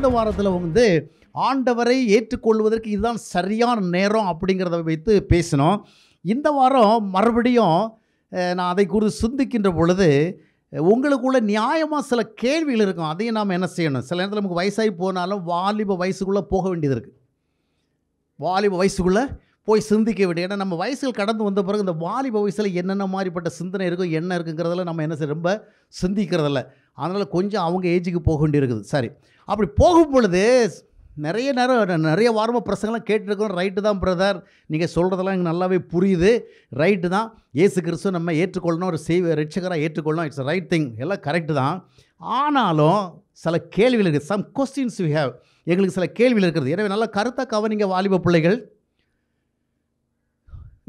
கடந்த வாரத்தில் வந்து ஆண்டவரை ஏற்றுக்கொள்வதற்கு இதுதான் சரியான நேரம் அப்படிங்கிறத வைத்து பேசினோம் இந்த வாரம் மறுபடியும் நான் அதை குறித்து சிந்திக்கின்ற பொழுது உங்களுக்குள்ள நியாயமாக சில கேள்விகள் இருக்கும் அதையும் நாம் என்ன செய்யணும் சில நேரத்தில் நமக்கு வயசாகி போனாலும் வாலிப வயசுக்குள்ளே போக வேண்டியது இருக்குது வாலிப வயசுக்குள்ளே போய் சிந்திக்க வேண்டிய ஏன்னா நம்ம வயசில் கடந்து வந்த பிறகு இந்த வாலிப வயசில் என்னென்ன மாதிரிப்பட்ட சிந்தனை இருக்கும் என்ன இருக்குங்கிறதெல்லாம் நம்ம என்ன செய்ய ரொம்ப சிந்திக்கிறதில்ல அதனால் கொஞ்சம் அவங்க ஏஜுக்கு போக வேண்டியிருக்குது சரி அப்படி போகும் பொழுது நிறைய நேரம் நிறைய வாரமாக பிரசங்கள்லாம் கேட்டுருக்கோம் ரைட்டு தான் பிரதர் நீங்கள் சொல்கிறதெல்லாம் எனக்கு நல்லாவே புரியுது ரைட்டு தான் ஏசு கிறிஸ்து நம்ம ஏற்றுக்கொள்ளணும் ஒரு செய்வ ரட்சகராக ஏற்றுக்கொள்ளணும் இட்ஸ் ரைட் திங் எல்லாம் கரெக்டு தான் ஆனாலும் சில கேள்விகள் இருக்குது சம் கொஸ்டின்ஸ் வி ஹேவ் எங்களுக்கு சில கேள்விகள் இருக்கிறது எனவே நல்லா கருத்தாக கவனிங்க வாலிப பிள்ளைகள்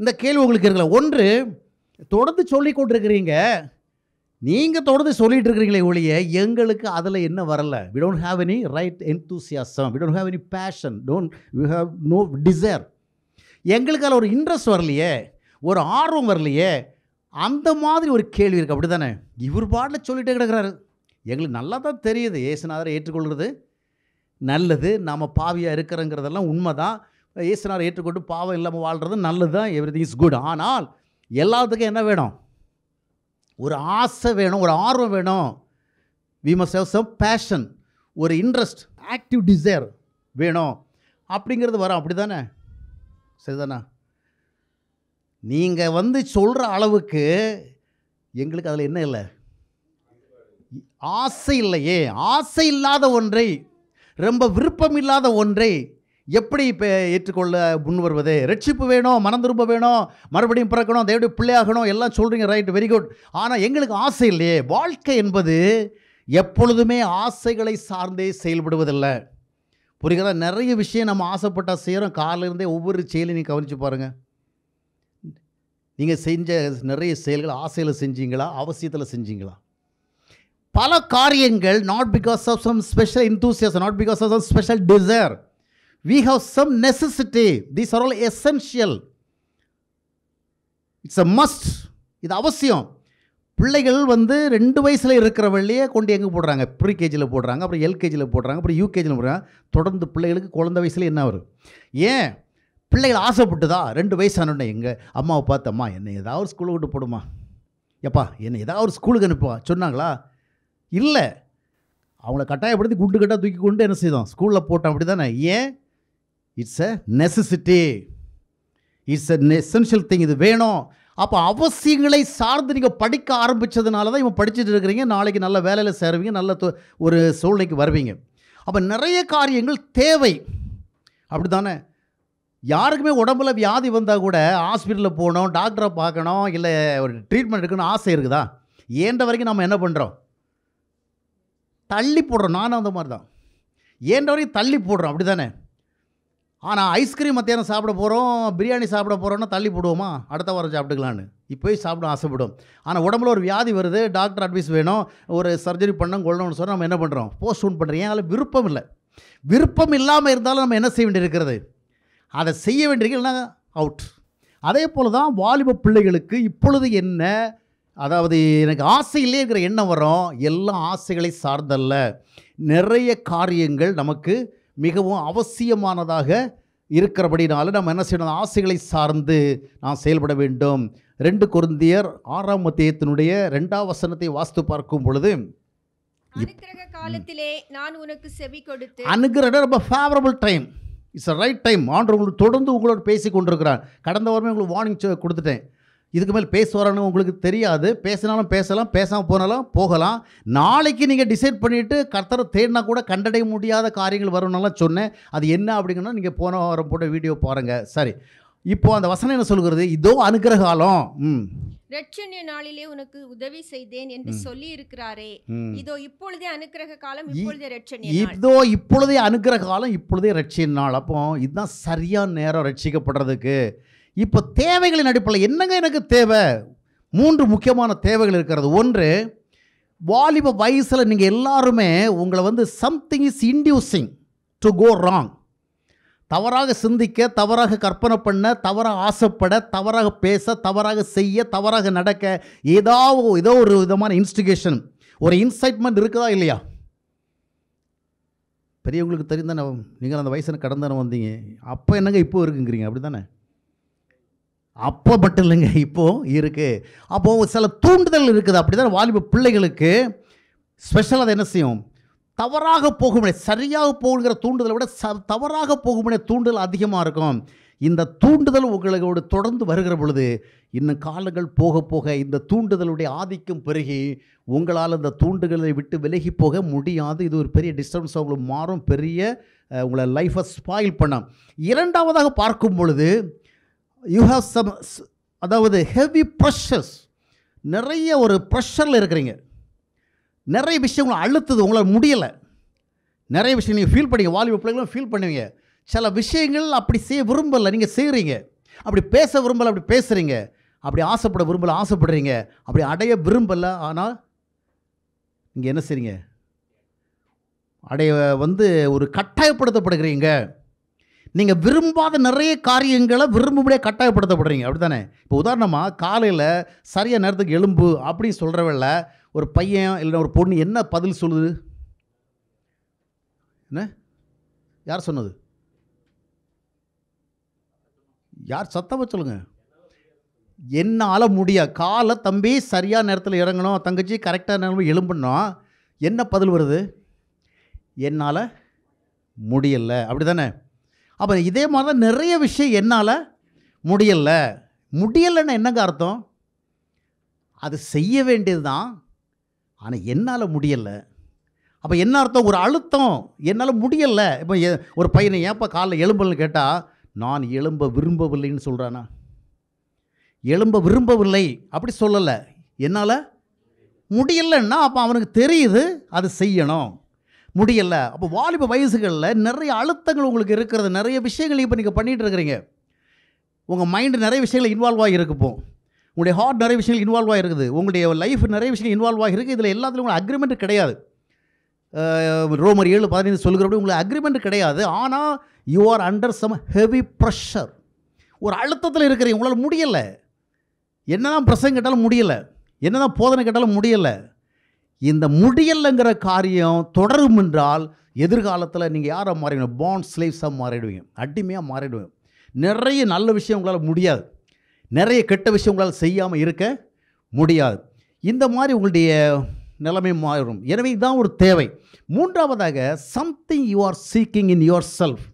இந்த கேள்வி உங்களுக்கு இருக்கல ஒன்று தொடர்ந்து சொல்லி கொண்டிருக்கிறீங்க நீங்கள் தொடர்ந்து சொல்லிட்டு இருக்கிறீங்களே ஒழிய எங்களுக்கு அதில் என்ன வரல we don't have any right enthusiasm we don't have any passion don't we have no desire எங்களுக்கு அதில் ஒரு இன்ட்ரெஸ்ட் வரலையே ஒரு ஆர்வம் வரலையே அந்த மாதிரி ஒரு கேள்வி இருக்குது அப்படி தானே இவர் பாட்டில் சொல்லிகிட்டே கிடக்கிறாரு எங்களுக்கு நல்லா தான் தெரியுது ஏசுநாதரை ஏற்றுக்கொள்கிறது நல்லது நாம் பாவியாக இருக்கிறோங்கிறதெல்லாம் உண்மை தான் ஏசுநாதரை ஏற்றுக்கொண்டு பாவம் இல்லாமல் வாழ்கிறது நல்லது தான் எவ்ரி திங் இஸ் குட் ஆனால் எல்லாத்துக்கும் என்ன வேணும் ஒரு ஆசை வேணும் ஒரு ஆர்வம் வேணும் we must have some passion ஒரு இன்ட்ரெஸ்ட் ஆக்டிவ் டிசைர் வேணும் அப்படிங்கிறது வரும் அப்படி தானே சரிதானா நீங்கள் வந்து சொல்கிற அளவுக்கு எங்களுக்கு அதில் என்ன இல்லை ஆசை இல்லையே ஆசை இல்லாத ஒன்றை ரொம்ப விருப்பம் இல்லாத ஒன்றை எப்படி இப்போ ஏற்றுக்கொள்ள முன் வருவது ரட்சிப்பு வேணும் மனம் திரும்ப வேணும் மறுபடியும் பிறக்கணும் தேவடி பிள்ளையாகணும் எல்லாம் சொல்கிறீங்க ரைட் வெரி குட் ஆனால் எங்களுக்கு ஆசை இல்லையே வாழ்க்கை என்பது எப்பொழுதுமே ஆசைகளை சார்ந்தே செயல்படுவதில்லை புரிகிறதா நிறைய விஷயம் நம்ம ஆசைப்பட்டால் செய்கிறோம் காலையிலேருந்தே ஒவ்வொரு செயலையும் நீங்கள் கவனித்து பாருங்கள் நீங்கள் செஞ்ச நிறைய செயல்கள் ஆசையில் செஞ்சீங்களா அவசியத்தில் செஞ்சீங்களா பல காரியங்கள் not because of some special enthusiast not because of some special desire we have some necessity. These are all essential. It's a must இது அவசியம் பிள்ளைகள் வந்து ரெண்டு வயசில் இருக்கிற வழியே கொண்டு எங்கே போடுறாங்க ப்ரீகேஜியில் போடுறாங்க அப்புறம் எல்கேஜியில் போடுறாங்க அப்புறம் யூகேஜியில் போடுறாங்க தொடர்ந்து பிள்ளைகளுக்கு குழந்த வயசில் என்ன வரும் ஏன் பிள்ளைகள் ஆசைப்பட்டுதா ரெண்டு வயசானோடனே எங்கள் அம்மாவை பார்த்தம்மா என்னை ஏதாவது ஒரு ஸ்கூலுக்கு விட்டு போடுமா எப்பா என்னை ஏதாவது ஒரு ஸ்கூலுக்கு அனுப்புவா சொன்னாங்களா இல்லை அவங்கள கட்டாயப்படுத்தி குண்டு கட்டாக தூக்கி கொண்டு என்ன செய்தோம் ஸ்கூலில் போட்டோம் அப்படி தானே ஏன் it's a necessity it's a essential thing இது வேணும் அப்போ அவசியங்களை சார்ந்து நீங்கள் படிக்க ஆரம்பித்ததுனால தான் இவன் படிச்சுட்டு இருக்கிறீங்க நாளைக்கு நல்ல வேலையில் சேருவீங்க நல்ல ஒரு சூழ்நிலைக்கு வருவீங்க அப்போ நிறைய காரியங்கள் தேவை அப்படி தானே யாருக்குமே உடம்புல வியாதி வந்தால் கூட ஹாஸ்பிட்டலில் போகணும் டாக்டரை பார்க்கணும் இல்லை ஒரு ட்ரீட்மெண்ட் எடுக்கணும்னு ஆசை இருக்குதா ஏன்ற வரைக்கும் நம்ம என்ன பண்ணுறோம் தள்ளி போடுறோம் நானும் அந்த மாதிரி தான் ஏன்ற வரைக்கும் தள்ளி போடுறோம் அப்படி தானே ஆனால் ஐஸ்கிரீம் மத்தியானம் சாப்பிட போகிறோம் பிரியாணி சாப்பிட போகிறோன்னா தள்ளி போடுவோமா அடுத்த வாரம் சாப்பிட்டுக்கலான்னு இப்போயும் சாப்பிட ஆசைப்படும் ஆனால் உடம்புல ஒரு வியாதி வருது டாக்டர் அட்வைஸ் வேணும் ஒரு சர்ஜரி பண்ணணும் கொள்ளணும்னு சொன்னால் நம்ம என்ன பண்ணுறோம் போஸ்ட் பண்ணுறோம் ஏன் அதில் விருப்பம் இல்லை விருப்பம் இல்லாமல் இருந்தாலும் நம்ம என்ன செய்ய வேண்டியிருக்கிறது அதை செய்ய வேண்டியிருக்கு அவுட் அதே போல் தான் வாலிப பிள்ளைகளுக்கு இப்பொழுது என்ன அதாவது எனக்கு ஆசையிலே இருக்கிற எண்ணம் வரும் எல்லா ஆசைகளை சார்ந்தல்ல நிறைய காரியங்கள் நமக்கு மிகவும் அவசியமானதாக இருக்கிறபடினால நம்ம என்ன செய்யணும் ஆசைகளை சார்ந்து நாம் செயல்பட வேண்டும் ரெண்டு குருந்தியர் ஆறாம் மத்தியத்தினுடைய ரெண்டாம் வசனத்தை வாஸ்து பார்க்கும் பொழுது காலத்திலே நான் உனக்கு செவி கொடுத்து ரொம்ப டைம் ரைட் டைம் தொடர்ந்து உங்களோட பேசி கொண்டிருக்கிறான் கடந்த வாரமே உங்களுக்கு வார்னிங் கொடுத்துட்டேன் இதுக்கு மேல் பேசுவாரன்னு உங்களுக்கு தெரியாது பேசினாலும் பேசலாம் பேசாமல் போனாலும் போகலாம் நாளைக்கு நீங்கள் டிசைட் பண்ணிவிட்டு கர்த்தரை தேடினா கூட கண்டடைய முடியாத காரியங்கள் வரும்னாலாம் சொன்னேன் அது என்ன அப்படிங்கன்னா நீங்கள் போன வாரம் போட்ட வீடியோ பாருங்கள் சரி இப்போது அந்த வசனம் என்ன சொல்கிறது இதோ அனுகிரகாலம் ம் ரட்சண நாளிலே உனக்கு உதவி செய்தேன் என்று சொல்லி இருக்கிறாரே இதோ இப்பொழுதே அனுக்கிரக காலம் இப்பொழுதே ரட்சண இதோ இப்பொழுதே அனுக்கிரக காலம் இப்பொழுதே ரட்சின் நாள் அப்போ இதுதான் சரியான நேரம் ரட்சிக்கப்படுறதுக்கு இப்போ தேவைகளின் அடிப்படையில் என்னங்க எனக்கு தேவை மூன்று முக்கியமான தேவைகள் இருக்கிறது ஒன்று வாலிப வயசில் நீங்கள் எல்லாருமே உங்களை வந்து something is inducing to go wrong தவறாக சிந்திக்க தவறாக கற்பனை பண்ண தவறாக ஆசைப்பட தவறாக பேச தவறாக செய்ய தவறாக நடக்க ஏதாவது ஏதோ ஒரு விதமான இன்ஸ்டிகேஷன் ஒரு இன்சைட்மெண்ட் இருக்குதா இல்லையா பெரியவங்களுக்கு தெரிந்தானே நீங்கள் அந்த வயசுன்னு கடந்தானே வந்தீங்க அப்போ என்னங்க இப்போ இருக்குங்கிறீங்க அப்படி தானே அப்போ மட்டும் இல்லைங்க இப்போது இருக்குது அப்போது சில தூண்டுதல் இருக்குது அப்படி தான் வாலிப பிள்ளைகளுக்கு ஸ்பெஷலாக அதை என்ன செய்யும் தவறாக போகுமுடைய சரியாக போகுங்கிற தூண்டுதலை விட ச தவறாக போகுமுடைய தூண்டுதல் அதிகமாக இருக்கும் இந்த தூண்டுதல் உங்களோடு தொடர்ந்து வருகிற பொழுது இன்னும் காலங்கள் போக போக இந்த தூண்டுதலுடைய ஆதிக்கம் பெருகி உங்களால் இந்த தூண்டுகளை விட்டு விலகி போக முடியாது இது ஒரு பெரிய டிஸ்டர்பன்ஸ் உங்களுக்கு மாறும் பெரிய உங்களை லைஃப்பை ஸ்பாயில் பண்ண இரண்டாவதாக பார்க்கும் பொழுது யூ ஹாவ் சம் அதாவது ஹெவி ப்ரெஷர்ஸ் நிறைய ஒரு ப்ரெஷரில் இருக்கிறீங்க நிறைய விஷயம் உங்களை அழுத்துது உங்களால் முடியலை நிறைய விஷயம் நீங்கள் ஃபீல் பண்ணுங்கள் வாலிப பிள்ளைகளும் ஃபீல் பண்ணுவீங்க சில விஷயங்கள் அப்படி செய்ய விரும்பலை நீங்கள் செய்கிறீங்க அப்படி பேச விரும்பலை அப்படி பேசுகிறீங்க அப்படி ஆசைப்பட விரும்பலை ஆசைப்படுறீங்க அப்படி அடைய விரும்பலை ஆனால் இங்கே என்ன செய்றீங்க அடைய வந்து ஒரு கட்டாயப்படுத்தப்படுகிறீங்க நீங்கள் விரும்பாத நிறைய காரியங்களை விரும்பும்படியே கட்டாயப்படுத்தப்படுறீங்க அப்படி தானே இப்போ உதாரணமாக காலையில் சரியாக நேரத்துக்கு எலும்பு அப்படின்னு சொல்கிறவள ஒரு பையன் இல்லைன்னா ஒரு பொண்ணு என்ன பதில் சொல்லுது என்ன யார் சொன்னது யார் சத்தமாக சொல்லுங்கள் என்னால் முடியா காலை தம்பி சரியான நேரத்தில் இறங்கணும் தங்கச்சி கரெக்டாக நேரம் எலும்புனோம் என்ன பதில் வருது என்னால் முடியலை அப்படி தானே அப்போ இதே மாதிரி தான் நிறைய விஷயம் என்னால் முடியலை முடியலைன்னு என்னங்க அர்த்தம் அது செய்ய வேண்டியது தான் ஆனால் என்னால் முடியலை அப்போ என்ன அர்த்தம் ஒரு அழுத்தம் என்னால் முடியலை இப்போ ஒரு பையனை ஏன்ப்பா காலைல எலும்பல்னு கேட்டால் நான் எலும்ப விரும்பவில்லைன்னு சொல்கிறானா எழும்ப விரும்பவில்லை அப்படி சொல்லலை என்னால் முடியலைன்னா அப்போ அவனுக்கு தெரியுது அது செய்யணும் முடியலை அப்போ வாலிப வயசுகளில் நிறைய அழுத்தங்கள் உங்களுக்கு இருக்கிறது நிறைய விஷயங்கள் இப்போ நீங்கள் பண்ணிகிட்டு இருக்கிறீங்க உங்கள் மைண்டு நிறைய விஷயங்கள் இன்வால்வ் ஆகியிருக்குப்போம் உங்களுடைய ஹார்ட் நிறைய விஷயங்கள் இன்வால்வ் ஆகிருக்குது உங்களுடைய லைஃப் நிறைய விஷயங்கள் இன்வால்வ் ஆகிருக்கு இதில் எல்லாத்துலையும் உங்களுக்கு அக்ரிமெண்ட் கிடையாது ரோமர் ஏழு பதினைந்து சொல்கிறபடி உங்களுக்கு அக்ரிமெண்ட் கிடையாது ஆனால் you are under some heavy pressure ஒரு அழுத்தத்தில் இருக்கிறீங்க உங்களால் முடியலை என்ன தான் பிரசங்க கேட்டாலும் முடியலை என்ன தான் போதனை கேட்டாலும் முடியலை இந்த முடியலைங்கிற காரியம் தொடரும் என்றால் எதிர்காலத்தில் நீங்கள் யாரை மாறிடணும் பாண்ட் ஸ்லேவ்ஸாக மாறிடுவீங்க அடிமையாக மாறிடுவீங்க நிறைய நல்ல விஷயம் உங்களால் முடியாது நிறைய கெட்ட விஷயம் உங்களால் செய்யாமல் இருக்க முடியாது இந்த மாதிரி உங்களுடைய நிலைமை மாறும் எனவே இதுதான் ஒரு தேவை மூன்றாவதாக something you are seeking in your செல்ஃப்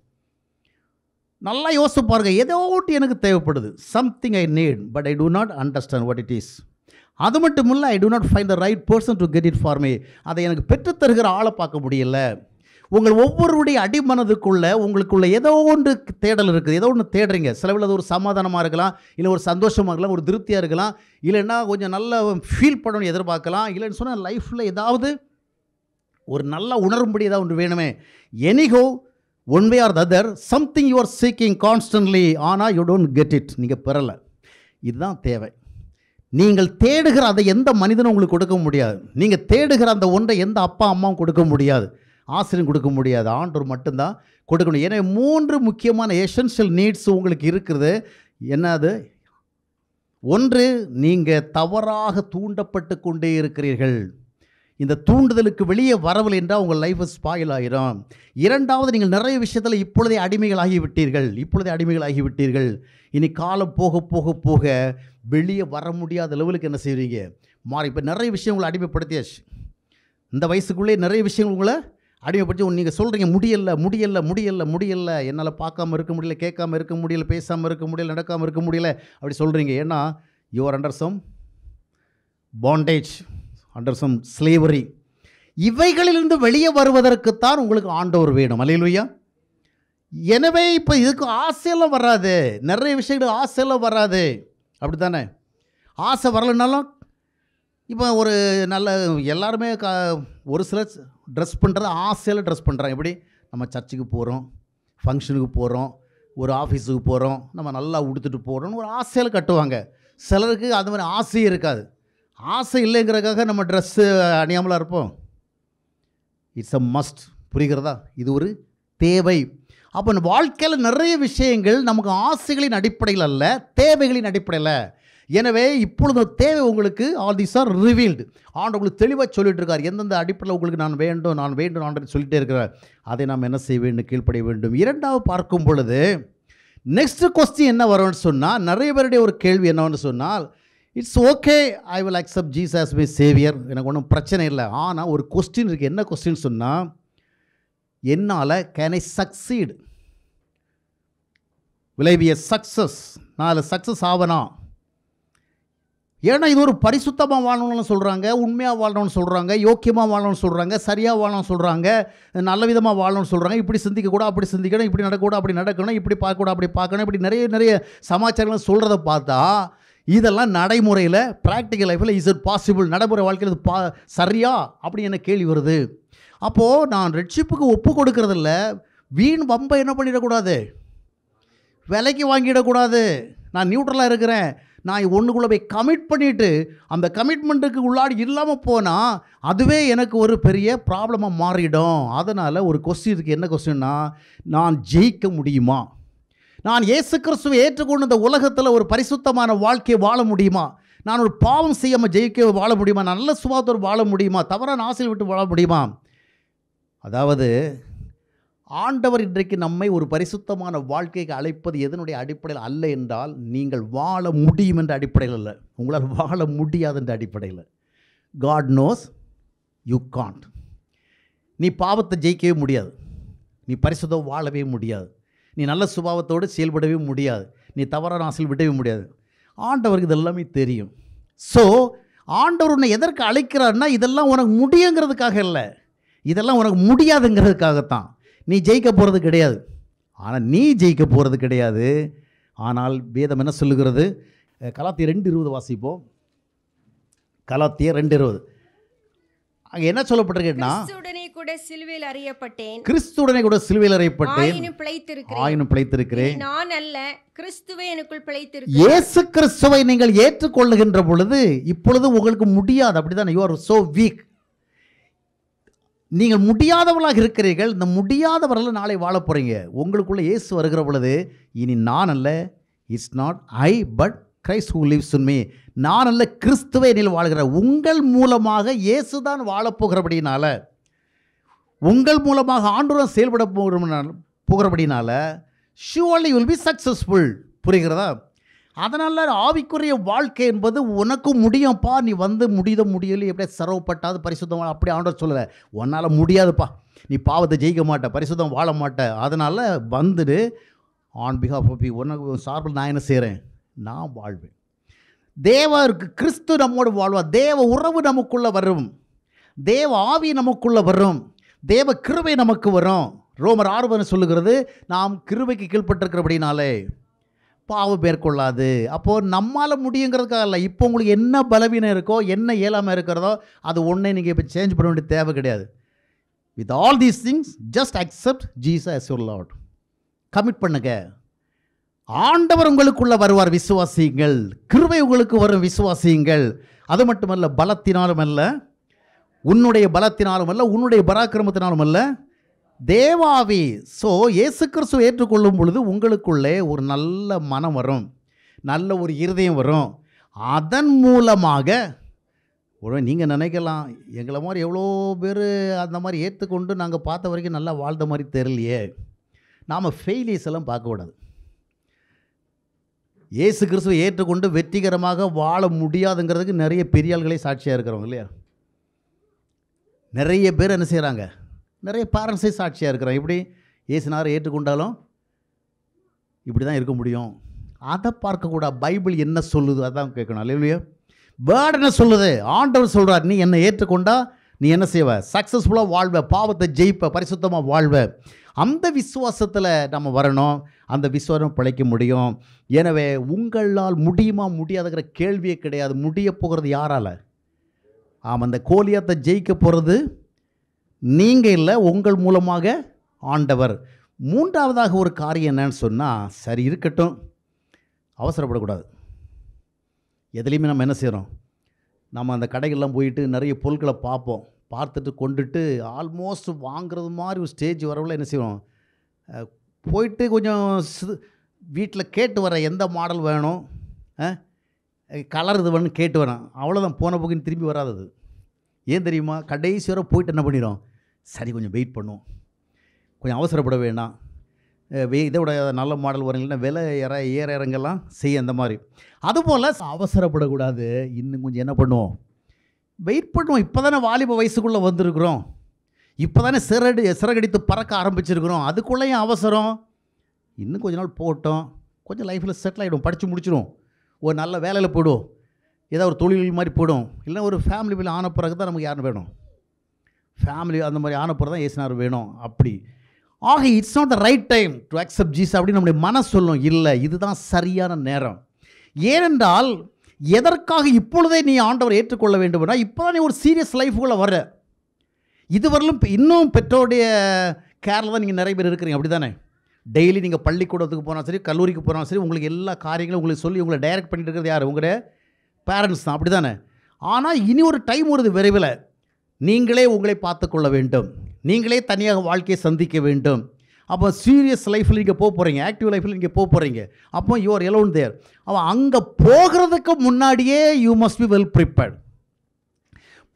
நல்லா யோசிச்சு பாருங்கள் ஏதோ எனக்கு தேவைப்படுது something I need but I do not understand what it is அது மட்டும் இல்லை I do not find the right person to get it for me அதை எனக்கு பெற்றுத்தருகிற ஆளை பார்க்க முடியல உங்கள் ஒவ்வொருடைய அடிமனதுக்குள்ளே உங்களுக்குள்ள ஏதோ ஒன்று தேடல் இருக்குது ஏதோ ஒன்று தேடுறீங்க சிலவில் அது ஒரு சமாதானமாக இருக்கலாம் இல்லை ஒரு சந்தோஷமாக இருக்கலாம் ஒரு திருப்தியாக இருக்கலாம் இல்லைன்னா கொஞ்சம் நல்லா ஃபீல் பண்ணணும்னு எதிர்பார்க்கலாம் இல்லைன்னு சொன்னால் லைஃப்பில் ஏதாவது ஒரு நல்ல உணரும்படி ஏதாவது ஒன்று வேணுமே anyhow one way or the other something you are seeking constantly ஆனால் யூ டோன்ட் கெட் இட் நீங்கள் பெறலை இதுதான் தேவை நீங்கள் தேடுகிற அதை எந்த மனிதனும் உங்களுக்கு கொடுக்க முடியாது நீங்கள் தேடுகிற அந்த ஒன்றை எந்த அப்பா அம்மாவும் கொடுக்க முடியாது ஆசிரியம் கொடுக்க முடியாது ஆண்டோர் மட்டும்தான் கொடுக்கணும் ஏன்னா மூன்று முக்கியமான எசென்ஷியல் நீட்ஸ் உங்களுக்கு இருக்கிறது என்னது ஒன்று நீங்கள் தவறாக தூண்டப்பட்டு கொண்டே இருக்கிறீர்கள் இந்த தூண்டுதலுக்கு வெளியே வரவில்லை என்றால் உங்கள் லைஃப் ஸ்பாயில் ஆகிரும் இரண்டாவது நீங்கள் நிறைய விஷயத்தில் இப்பொழுதே அடிமைகளாகிவிட்டீர்கள் இப்பொழுதே அடிமைகளாகிவிட்டீர்கள் இனி காலம் போக போக போக வெளியே வர முடியாத லெவலுக்கு என்ன செய்வீங்க மாறி இப்போ நிறைய விஷயம் உங்களை அடிமைப்படுத்தியாச்சு இந்த வயசுக்குள்ளே நிறைய விஷயங்கள் உங்களை அடிமைப்படுத்தி நீங்கள் சொல்கிறீங்க முடியலை முடியலை முடியலை முடியலை என்னால் பார்க்காம இருக்க முடியல கேட்காம இருக்க முடியல பேசாமல் இருக்க முடியல நடக்காமல் இருக்க முடியல அப்படி சொல்கிறீங்க ஏன்னா you're under some bondage under some slavery இவைகளிலிருந்து வெளியே வருவதற்குத்தான் உங்களுக்கு ஆண்டவர் வேணும் அலையிலுயா எனவே இப்போ இதுக்கு ஆசையெல்லாம் வராது நிறைய விஷயங்கள் ஆசையெல்லாம் வராது அப்படி தானே ஆசை வரலைனாலும் இப்போ ஒரு நல்ல எல்லாருமே க ஒரு சிலர் ட்ரெஸ் பண்ணுறது ஆசையில் ட்ரெஸ் பண்ணுறாங்க எப்படி நம்ம சர்ச்சுக்கு போகிறோம் ஃபங்க்ஷனுக்கு போகிறோம் ஒரு ஆஃபீஸுக்கு போகிறோம் நம்ம நல்லா உடுத்துட்டு போகிறோம்னு ஒரு ஆசையில் கட்டுவாங்க சிலருக்கு அது மாதிரி ஆசையும் இருக்காது ஆசை இல்லைங்கிறக்காக நம்ம ட்ரெஸ்ஸு அணியாமலாக இருப்போம் இட்ஸ் அ மஸ்ட் புரிகிறதா இது ஒரு தேவை அப்போ வாழ்க்கையில் நிறைய விஷயங்கள் நமக்கு ஆசைகளின் அடிப்படையில் அல்ல தேவைகளின் அடிப்படையில் எனவே இப்பொழுது தேவை உங்களுக்கு ஆல் திஸ் ஆர் ரிவீல்டு ஆண்டு உங்களுக்கு தெளிவாக சொல்லிட்டு இருக்கார் எந்தெந்த அடிப்படையில் உங்களுக்கு நான் வேண்டும் நான் வேண்டும் ஆண்டு சொல்லிட்டே இருக்கிறார் அதை நாம் என்ன செய்ய வேண்டும் கீழ்ப்படைய வேண்டும் இரண்டாவது பார்க்கும் பொழுது நெக்ஸ்ட் கொஸ்டின் என்ன வரும்னு சொன்னால் நிறைய பேருடைய ஒரு கேள்வி என்னவென்று சொன்னால் it's okay I will accept as my saviour எனக்கு ஒன்றும் பிரச்சனை இல்லை ஆனால் ஒரு கொஸ்டின் இருக்குது என்ன கொஸ்டின் சொன்னால் என்னால் கேன் ஐ சக்சீடு விளைவிய சக்ஸஸ் நான் சக்ஸஸ் ஆவனா ஏன்னா இது ஒரு பரிசுத்தமாக வாழணும்னு சொல்கிறாங்க உண்மையாக வாழணும்னு சொல்கிறாங்க யோக்கியமாக வாழணும்னு சொல்கிறாங்க சரியாக வாழணும்னு சொல்கிறாங்க நல்ல விதமாக வாழணும்னு சொல்கிறாங்க இப்படி சிந்திக்கக்கூடாது அப்படி சிந்திக்கணும் இப்படி நடக்கக்கூடாது அப்படி நடக்கணும் இப்படி பார்க்கக்கூடாது அப்படி பார்க்கணும் இப்படி நிறைய நிறைய சமாச்சாரங்கள் சொல்கிறத பார்த்தா இதெல்லாம் நடைமுறையில் ப்ராக்டிக்கல் லைஃப்பில் இஸ் இட் பாசிபிள் நடைமுறை வாழ்க்கையில் இது பா சரியா அப்படின்னு கேள்வி வருது அப்போது நான் ரெட்ஷிப்புக்கு ஒப்பு கொடுக்கறதில்ல வீண் வம்பை என்ன பண்ணிடக்கூடாது விலைக்கு வாங்கிடக்கூடாது நான் நியூட்ரலாக இருக்கிறேன் நான் ஒன்றுக்குள்ளே போய் கமிட் பண்ணிவிட்டு அந்த கமிட்மெண்ட்டுக்கு உள்ளாடி இல்லாமல் போனால் அதுவே எனக்கு ஒரு பெரிய ப்ராப்ளமாக மாறிடும் அதனால் ஒரு கொஸ்டின் இருக்குது என்ன கொஸ்டின்னா நான் ஜெயிக்க முடியுமா நான் ஏசு கிறிஸ்துவை ஏற்றுக்கொண்டு இந்த உலகத்தில் ஒரு பரிசுத்தமான வாழ்க்கையை வாழ முடியுமா நான் ஒரு பாவம் செய்யாமல் ஜெயிக்க வாழ முடியுமா நான் நல்ல சுபாத்தோடு வாழ முடியுமா தவறான ஆசையில் விட்டு வாழ முடியுமா அதாவது ஆண்டவர் இன்றைக்கு நம்மை ஒரு பரிசுத்தமான வாழ்க்கைக்கு அழைப்பது எதனுடைய அடிப்படையில் அல்ல என்றால் நீங்கள் வாழ முடியும் என்ற அடிப்படையில் அல்ல உங்களால் வாழ முடியாது என்ற அடிப்படையில் காட் நோஸ் யூ கான்ட் நீ பாவத்தை ஜெயிக்கவே முடியாது நீ பரிசுத்தம் வாழவே முடியாது நீ நல்ல சுபாவத்தோடு செயல்படவே முடியாது நீ தவறான ஆசையில் விடவே முடியாது ஆண்டவருக்கு இதெல்லாமே தெரியும் ஸோ ஆண்டவர் உன்னை எதற்கு அழைக்கிறாருன்னா இதெல்லாம் உனக்கு முடியுங்கிறதுக்காக இல்லை இதெல்லாம் உனக்கு முடியாதுங்கிறதுக்காகத்தான் நீ ஜெயிக்க போகிறது கிடையாது ஆனால் நீ ஜெயிக்க போகிறது கிடையாது ஆனால் வேதம் என்ன சொல்லுகிறது கலாத்திய ரெண்டு இருபது வாசிப்போம் கலாத்திய ரெண்டு இருபது அங்கே என்ன சொல்லப்பட்டிருக்குன்னா கிறிஸ்துடனே கூட சிலுவையில் அறியப்பட்டேன் கிறிஸ்துடனே கூட சிலுவையில் அறியப்பட்டேன் ஆயினும் பிழைத்திருக்கிறேன் ஆயினும் பிழைத்திருக்கிறேன் நான் அல்ல கிறிஸ்துவே எனக்குள் பிழைத்திருக்கிறேன் ஏசு கிறிஸ்துவை நீங்கள் ஏற்றுக்கொள்ளுகின்ற பொழுது இப்பொழுது உங்களுக்கு முடியாது அப்படிதான் யூ ஆர் சோ வீக் நீங்கள் முடியாதவளாக இருக்கிறீர்கள் இந்த முடியாதவர்கள நாளை வாழ போகிறீங்க உங்களுக்குள்ளே இயேசு வருகிற பொழுது இனி நான் அல்ல it's not I but Christ who lives உண்மை நான் அல்ல கிறிஸ்துவே என்னில் வாழ்கிற உங்கள் மூலமாக இயேசு தான் வாழப்போகிறபடினால உங்கள் மூலமாக ஆண்டுடன் செயல்பட போகிற போகிறபடினால ஷுவர்லி வில் பி சக்ஸஸ்ஃபுல் புரிகிறதா அதனால் ஆவிக்குரிய வாழ்க்கை என்பது உனக்கும் முடியும்ப்பா நீ வந்து முடியுத முடியல எப்படியே சிரவப்பட்டாது பரிசுத்தம் அப்படி ஆண்டர் சொல்லலை உன்னால் முடியாதுப்பா நீ பாவத்தை ஜெயிக்க மாட்டே பரிசுத்தம் வாழ மாட்டே அதனால் வந்துடு ஆன் பிஹாஃப் ஆஃப் உனக்கு சார்பில் நான் என்ன செய்கிறேன் நான் வாழ்வேன் தேவருக்கு கிறிஸ்து நம்மோடு வாழ்வார் தேவ உறவு நமக்குள்ளே வரும் தேவ ஆவி நமக்குள்ளே வரும் தேவ கிருவை நமக்கு வரும் ரோமர் ஆர்வம் சொல்லுகிறது நாம் கிருவைக்கு கீழ்பட்டிருக்கிறபடினாலே பாவம் மேற்கொள்ளாது அப்போது நம்மால் முடியுங்கிறதுக்காக இல்லை இப்போ உங்களுக்கு என்ன பலவீனம் இருக்கோ என்ன இயலாமல் இருக்கிறதோ அது ஒன்றே நீங்கள் இப்போ சேஞ்ச் பண்ண வேண்டிய தேவை கிடையாது with all these things just accept Jesus as your lord commit பண்ணுங்கள் ஆண்டவர் உங்களுக்குள்ளே வருவார் விசுவாசியுங்கள் கிருவை உங்களுக்கு வரும் விசுவாசியுங்கள் அது மட்டுமல்ல பலத்தினாலும் அல்ல உன்னுடைய பலத்தினாலும் அல்ல உன்னுடைய பராக்கிரமத்தினாலும் அல்ல தேவாவி ஸோ இயேசு கிறிஸ்துவை ஏற்றுக்கொள்ளும் பொழுது உங்களுக்குள்ளே ஒரு நல்ல மனம் வரும் நல்ல ஒரு இருதயம் வரும் அதன் மூலமாக ஒரு நீங்கள் நினைக்கலாம் எங்களை மாதிரி எவ்வளோ பேர் அந்த மாதிரி ஏற்றுக்கொண்டு நாங்கள் பார்த்த வரைக்கும் நல்லா வாழ்ந்த மாதிரி தெரியலையே நாம் ஃபெயிலியர்ஸ் எல்லாம் பார்க்கக்கூடாது இயேசு கிறிஸ்துவை ஏற்றுக்கொண்டு வெற்றிகரமாக வாழ முடியாதுங்கிறதுக்கு நிறைய பெரியாள்களே சாட்சியாக இருக்கிறவங்க இல்லையா நிறைய பேர் என்ன செய்கிறாங்க நிறைய பேரண்ட்ஸே சாட்சியாக இருக்கிறாங்க இப்படி இயேசுனார் ஏற்றுக்கொண்டாலும் இப்படி தான் இருக்க முடியும் அதை பார்க்கக்கூடாது பைபிள் என்ன சொல்லுது அதான் கேட்கணும் இல்லையா வேர்டு என்ன சொல்லுது ஆண்டவர் சொல்கிறார் நீ என்னை ஏற்றுக்கொண்டா நீ என்ன செய்வ சக்ஸஸ்ஃபுல்லாக வாழ்வ பாவத்தை ஜெயிப்ப பரிசுத்தமாக வாழ்வ அந்த விசுவாசத்தில் நம்ம வரணும் அந்த விசுவாசம் பிழைக்க முடியும் எனவே உங்களால் முடியுமா முடியாதுங்கிற கேள்வியே கிடையாது முடிய போகிறது யாரால் ஆமாம் அந்த கோலியாத்தை ஜெயிக்க போகிறது நீங்கள் இல்லை உங்கள் மூலமாக ஆண்டவர் மூன்றாவதாக ஒரு காரியம் என்னன்னு சொன்னால் சரி இருக்கட்டும் அவசரப்படக்கூடாது எதுலேயுமே நம்ம என்ன செய்கிறோம் நம்ம அந்த கடைகள்லாம் போயிட்டு நிறைய பொருட்களை பார்ப்போம் பார்த்துட்டு கொண்டுட்டு ஆல்மோஸ்ட் வாங்குறது மாதிரி ஒரு ஸ்டேஜ் வரவில் என்ன செய்வோம் போயிட்டு கொஞ்சம் வீட்டில் கேட்டு வரேன் எந்த மாடல் வேணும் கலர் இது வேணும் கேட்டு வரேன் அவ்வளோதான் போன போக்குன்னு திரும்பி வராது ஏன் தெரியுமா கடைசி வரை போயிட்டு என்ன பண்ணிடும் சரி கொஞ்சம் வெயிட் பண்ணுவோம் கொஞ்சம் அவசரப்பட வேண்டாம் இதை விட நல்ல மாடல் வரீங்கன்னா விலை ஏற ஏற இறங்கெல்லாம் செய்ய அந்த மாதிரி அதுபோல் அவசரப்படக்கூடாது இன்னும் கொஞ்சம் என்ன பண்ணுவோம் வெயிட் பண்ணுவோம் இப்போ தானே வாலிப வயசுக்குள்ளே வந்திருக்கிறோம் இப்போ தானே சிறடு சிறகடித்து பறக்க ஆரம்பிச்சிருக்கிறோம் அதுக்குள்ளேயும் அவசரம் இன்னும் கொஞ்ச நாள் போட்டோம் கொஞ்சம் லைஃப்பில் செட்டில் ஆகிடும் படித்து முடிச்சிடும் ஒரு நல்ல வேலையில் போயிடும் ஏதோ ஒரு தொழில் மாதிரி போயிடும் இல்லைனா ஒரு ஃபேமிலி பில் ஆன பிறகு தான் நமக்கு யாரும் வேணும் ஃபேமிலி அந்த மாதிரி ஆன பிறகு தான் ஏசினார் வேணும் அப்படி ஆக it's not the right time to accept Jesus அப்படின்னு நம்முடைய மனசு சொல்லும் இல்லை இதுதான் சரியான நேரம் ஏனென்றால் எதற்காக இப்பொழுதே நீ ஆண்டவர் ஏற்றுக்கொள்ள என்றால் இப்போ நீ ஒரு சீரியஸ் லைஃபுக்குள்ளே வர இதுவரையிலும் இன்னும் பெற்றோருடைய கேரில் தான் நீங்கள் நிறைய பேர் இருக்கிறீங்க அப்படி தானே டெய்லி நீங்கள் பள்ளிக்கூடத்துக்கு போனாலும் சரி கல்லூரிக்கு போனாலும் சரி உங்களுக்கு எல்லா காரியங்களும் உங்களுக்கு சொல்லி உங்களை டைரக்ட் பண்ணிட்டு இருக்கிறது யார் உங்களுடைய பேரண்ட்ஸ் தான் அப்படி தானே ஆனால் இனி ஒரு டைம் வருது விரைவில் நீங்களே உங்களை பார்த்து கொள்ள வேண்டும் நீங்களே தனியாக வாழ்க்கையை சந்திக்க வேண்டும் அப்போ சீரியஸ் லைஃப்பில் நீங்கள் போக போகிறீங்க ஆக்டிவ் லைஃப்பில் நீங்கள் போக போகிறீங்க அப்போ யுவர் எலோன் தேர் அப்போ அங்கே போகிறதுக்கு முன்னாடியே you must be well prepared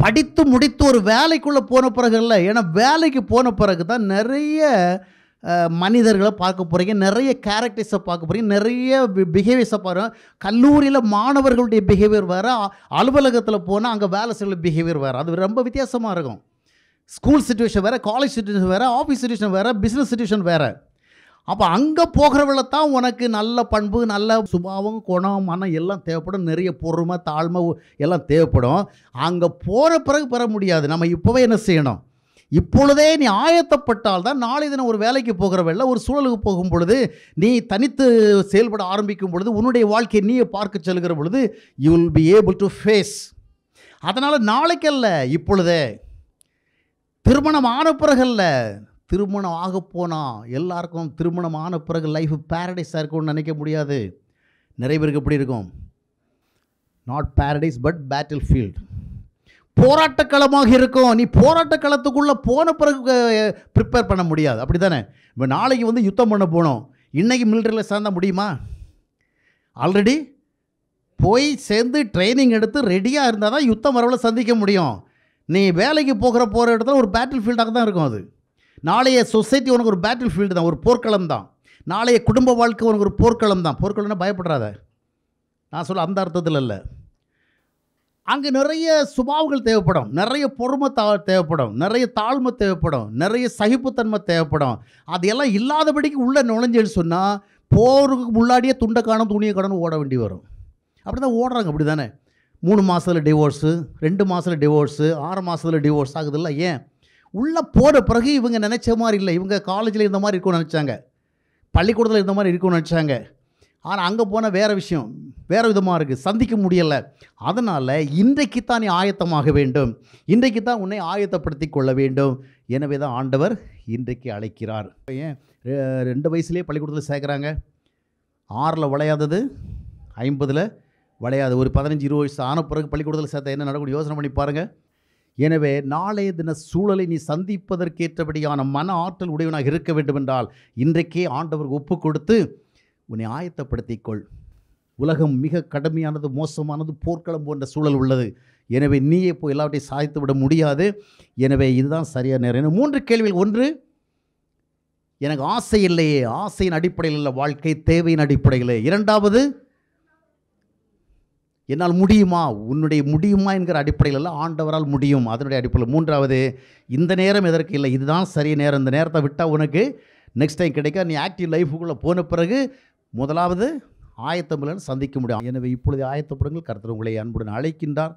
படித்து முடித்து ஒரு வேலைக்குள்ளே போன பிறகு இல்லை ஏன்னா வேலைக்கு போன பிறகு தான் நிறைய மனிதர்களை பார்க்க போகிறீங்க நிறைய கேரக்டர்ஸை பார்க்க போகிறீங்க நிறைய பிஹேவியர்ஸை பாருங்கள் கல்லூரியில் மாணவர்களுடைய பிஹேவியர் வேறு அலுவலகத்தில் போனால் அங்கே வேலை செய்கிற பிஹேவியர் வேறு அது ரொம்ப வித்தியாசமாக இருக்கும் ஸ்கூல் சுச்சுவேஷன் வேறு காலேஜ் சுச்சுவேஷன் வேறு ஆஃபீஸ் சுச்சுவேஷன் வேறு பிஸ்னஸ் சுச்சுவேஷன் வேறு அப்போ அங்கே போகிறவளை தான் உனக்கு நல்ல பண்பு நல்ல சுபாவம் குணம் மனம் எல்லாம் தேவைப்படும் நிறைய பொறுமை தாழ்மை எல்லாம் தேவைப்படும் அங்கே போகிற பிறகு பெற முடியாது நம்ம இப்போவே என்ன செய்யணும் இப்பொழுதே நீ ஆயத்தப்பட்டால்தான் தான் நாளை தினம் ஒரு வேலைக்கு போகிறவள்ள ஒரு சூழலுக்கு போகும் பொழுது நீ தனித்து செயல்பட ஆரம்பிக்கும் பொழுது உன்னுடைய வாழ்க்கையை நீயே பார்க்க செல்கிற பொழுது you will be able to face அதனால் நாளைக்கல்ல இப்பொழுதே திருமணம் ஆன இல்லை திருமணம் ஆக போனால் எல்லாருக்கும் திருமணம் ஆன பிறகு லைஃப் பேரடைஸாக இருக்கும்னு நினைக்க முடியாது நிறைய பேருக்கு எப்படி இருக்கும் not paradise but battlefield போராட்ட இருக்கும் நீ போராட்ட களத்துக்குள்ளே போன பிறகு ப்ரிப்பேர் பண்ண முடியாது அப்படி தானே இப்போ நாளைக்கு வந்து யுத்தம் பண்ண போனோம் இன்றைக்கி மில்டரியில் சேர்ந்தால் முடியுமா ஆல்ரெடி போய் சேர்ந்து ட்ரைனிங் எடுத்து ரெடியாக இருந்தால் தான் யுத்தம் வரவில் சந்திக்க முடியும் நீ வேலைக்கு போகிற போகிற இடத்துல ஒரு பேட்டில் ஃபீல்டாக தான் இருக்கும் அது நாளைய சொசைட்டி உனக்கு ஒரு பேட்டில் ஃபீல்டு தான் ஒரு போர்க்களம் தான் நாளைய குடும்ப வாழ்க்கை உனக்கு ஒரு போர்க்களம் தான் போர்க்களம்னா பயப்படுறாத நான் சொல்ல அந்த அர்த்தத்தில் இல்லை அங்கே நிறைய சுபாவங்கள் தேவைப்படும் நிறைய பொறுமை தா தேவைப்படும் நிறைய தாழ்மை தேவைப்படும் நிறைய சகிப்புத்தன்மை தேவைப்படும் அதையெல்லாம் இல்லாதபடிக்கு உள்ளே நுழைஞ்சேன்னு சொன்னால் போருக்கு முன்னாடியே துண்டை காணும் துணியை காணும் ஓட வேண்டி வரும் அப்படி தான் ஓடுறாங்க அப்படி தானே மூணு மாதத்தில் டிவோர்ஸு ரெண்டு மாதத்தில் டிவோர்ஸு ஆறு மாதத்தில் டிவோர்ஸ் ஆகுதுல்ல ஏன் உள்ளே போன பிறகு இவங்க நினச்ச மாதிரி இல்லை இவங்க காலேஜில் இருந்த மாதிரி இருக்கும்னு நினச்சாங்க பள்ளிக்கூடத்தில் இருந்த மாதிரி இருக்கும்னு நினச்சாங்க ஆனால் அங்கே போனால் வேறு விஷயம் வேறு விதமாக இருக்குது சந்திக்க முடியலை அதனால் இன்றைக்கு தான் நீ ஆயத்தமாக வேண்டும் இன்றைக்கு தான் உன்னை ஆயத்தப்படுத்தி கொள்ள வேண்டும் எனவே தான் ஆண்டவர் இன்றைக்கு அழைக்கிறார் ஏன் ரெண்டு வயசுலேயே பள்ளிக்கூடத்தில் சேர்க்குறாங்க ஆறில் விளையாதது ஐம்பதில் விளையாது ஒரு பதினஞ்சு இருபது வயசு ஆன பிறகு பள்ளிக்கூடத்தில் சேர்த்த என்ன நடக்கூடிய யோசனை பண்ணி பாருங்கள் எனவே நாளைய தின சூழலை நீ சந்திப்பதற்கேற்றபடியான மன ஆற்றல் உடையவனாக இருக்க வேண்டும் என்றால் இன்றைக்கே ஆண்டவர் ஒப்பு கொடுத்து உன்னை ஆயத்தப்படுத்திக்கொள் உலகம் மிக கடுமையானது மோசமானது போர்க்களம் போன்ற சூழல் உள்ளது எனவே நீயே இப்போ எல்லாவற்றையும் சாய்த்து விட முடியாது எனவே இதுதான் சரியான நேரம் மூன்று கேள்விகள் ஒன்று எனக்கு ஆசை இல்லையே ஆசையின் அடிப்படையில் இல்லை வாழ்க்கை தேவையின் அடிப்படையில் இரண்டாவது என்னால் முடியுமா உன்னுடைய முடியுமா என்கிற அடிப்படையில் ஆண்டவரால் முடியும் அதனுடைய அடிப்படையில் மூன்றாவது இந்த நேரம் எதற்கு இல்லை இதுதான் சரி நேரம் இந்த நேரத்தை விட்டால் உனக்கு நெக்ஸ்ட் டைம் கிடைக்க நீ ஆக்டிவ் லைஃபுக்குள்ளே போன பிறகு முதலாவது ஆயத்தமிழன் சந்திக்க முடியும் எனவே இப்பொழுது ஆயத்தப்படுங்கள் கருத்து உங்களை அன்புடன் அழைக்கின்றார்